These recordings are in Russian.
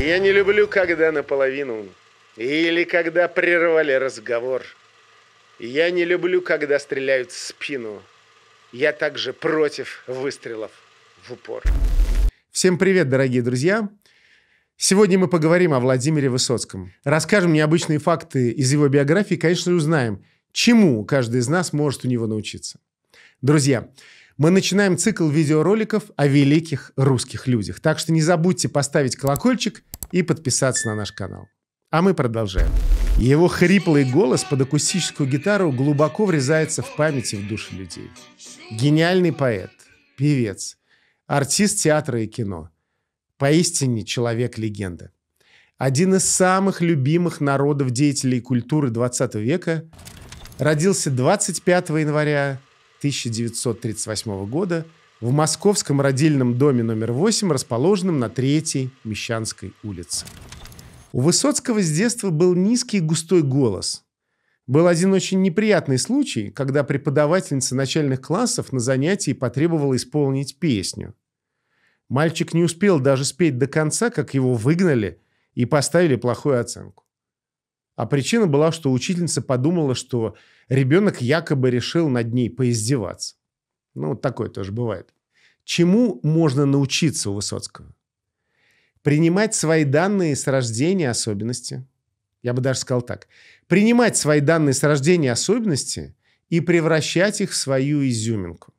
я не люблю, когда наполовину, или когда прервали разговор. я не люблю, когда стреляют в спину. Я также против выстрелов в упор. Всем привет, дорогие друзья! Сегодня мы поговорим о Владимире Высоцком. Расскажем необычные факты из его биографии конечно, узнаем, чему каждый из нас может у него научиться. Друзья, мы начинаем цикл видеороликов о великих русских людях. Так что не забудьте поставить колокольчик – и подписаться на наш канал. А мы продолжаем. Его хриплый голос под акустическую гитару глубоко врезается в память и в души людей. Гениальный поэт, певец, артист театра и кино. Поистине человек-легенда. Один из самых любимых народов деятелей культуры 20 века родился 25 января 1938 года в московском родильном доме номер 8, расположенном на Третьей Мещанской улице. У Высоцкого с детства был низкий густой голос. Был один очень неприятный случай, когда преподавательница начальных классов на занятии потребовала исполнить песню. Мальчик не успел даже спеть до конца, как его выгнали и поставили плохую оценку. А причина была, что учительница подумала, что ребенок якобы решил над ней поиздеваться. Ну, вот такое тоже бывает. Чему можно научиться у Высоцкого? Принимать свои данные с рождения особенности. Я бы даже сказал так. Принимать свои данные с рождения особенности и превращать их в свою изюминку.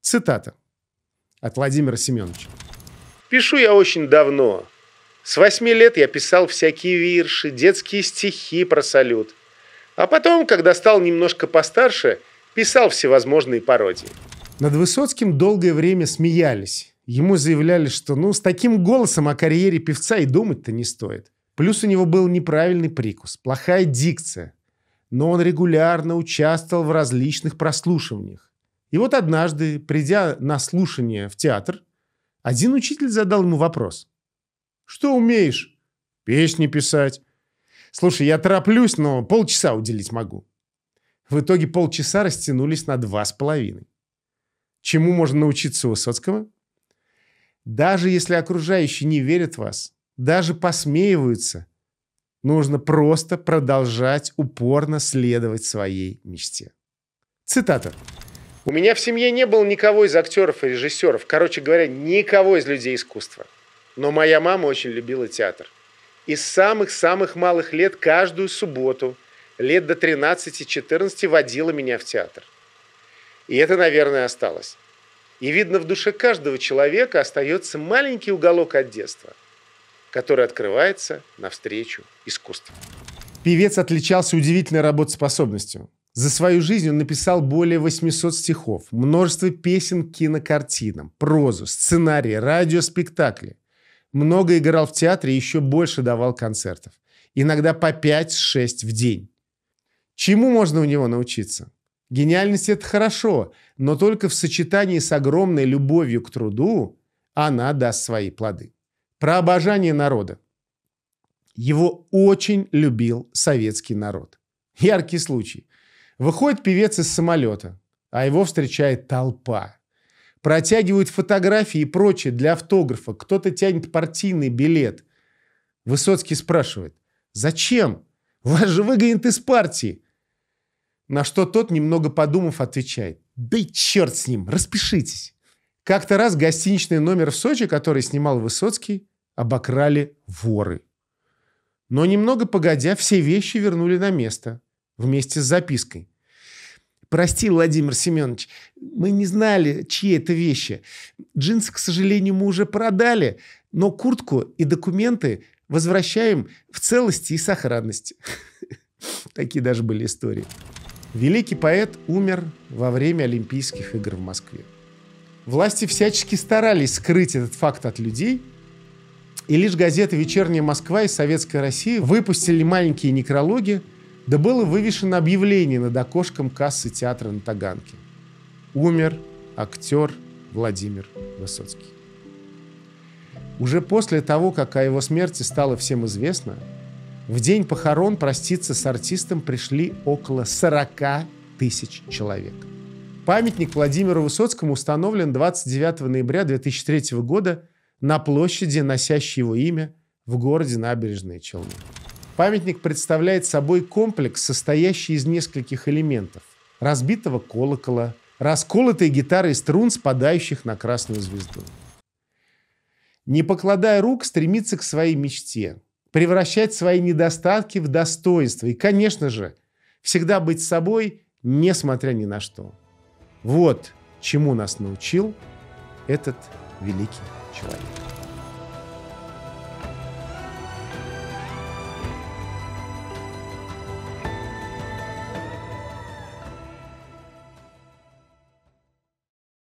Цитата от Владимира Семеновича. «Пишу я очень давно. С восьми лет я писал всякие вирши, детские стихи про салют. А потом, когда стал немножко постарше, писал всевозможные пародии. Над Высоцким долгое время смеялись. Ему заявляли, что ну с таким голосом о карьере певца и думать-то не стоит. Плюс у него был неправильный прикус, плохая дикция. Но он регулярно участвовал в различных прослушиваниях. И вот однажды, придя на слушание в театр, один учитель задал ему вопрос. «Что умеешь?» «Песни писать». «Слушай, я тороплюсь, но полчаса уделить могу». В итоге полчаса растянулись на два с половиной чему можно научиться у Высоцкого? Даже если окружающие не верят в вас, даже посмеиваются, нужно просто продолжать упорно следовать своей мечте. Цитата. У меня в семье не было никого из актеров и режиссеров, короче говоря, никого из людей искусства. Но моя мама очень любила театр. И с самых-самых малых лет каждую субботу, лет до 13-14, водила меня в театр – и это, наверное, осталось. И видно, в душе каждого человека остается маленький уголок от детства, который открывается навстречу искусству. Певец отличался удивительной работоспособностью. За свою жизнь он написал более 800 стихов, множество песен кинокартинам, прозу, сценарии, радиоспектакли. Много играл в театре и еще больше давал концертов. Иногда по 5-6 в день. Чему можно у него научиться? Гениальность – это хорошо, но только в сочетании с огромной любовью к труду она даст свои плоды. Про обожание народа. Его очень любил советский народ. Яркий случай. Выходит певец из самолета, а его встречает толпа. Протягивают фотографии и прочее для автографа. Кто-то тянет партийный билет. Высоцкий спрашивает, зачем? Вас же выгонят из партии. На что тот, немного подумав, отвечает. Да и черт с ним, распишитесь. Как-то раз гостиничный номер в Сочи, который снимал Высоцкий, обокрали воры. Но немного погодя, все вещи вернули на место вместе с запиской. «Прости, Владимир Семенович, мы не знали, чьи это вещи. Джинсы, к сожалению, мы уже продали, но куртку и документы возвращаем в целости и сохранности». Такие даже были истории. Великий поэт умер во время Олимпийских игр в Москве. Власти всячески старались скрыть этот факт от людей, и лишь газеты «Вечерняя Москва» и «Советская Россия» выпустили маленькие некрологи, да было вывешено объявление над окошком кассы театра на Таганке. Умер актер Владимир Высоцкий. Уже после того, как о его смерти стало всем известно – в день похорон проститься с артистом пришли около 40 тысяч человек. Памятник Владимиру Высоцкому установлен 29 ноября 2003 года на площади, носящей его имя, в городе Набережные Челны. Памятник представляет собой комплекс, состоящий из нескольких элементов. Разбитого колокола, расколотой гитары и струн, спадающих на красную звезду. Не покладая рук, стремится к своей мечте превращать свои недостатки в достоинство и, конечно же, всегда быть собой, несмотря ни на что. Вот чему нас научил этот великий человек.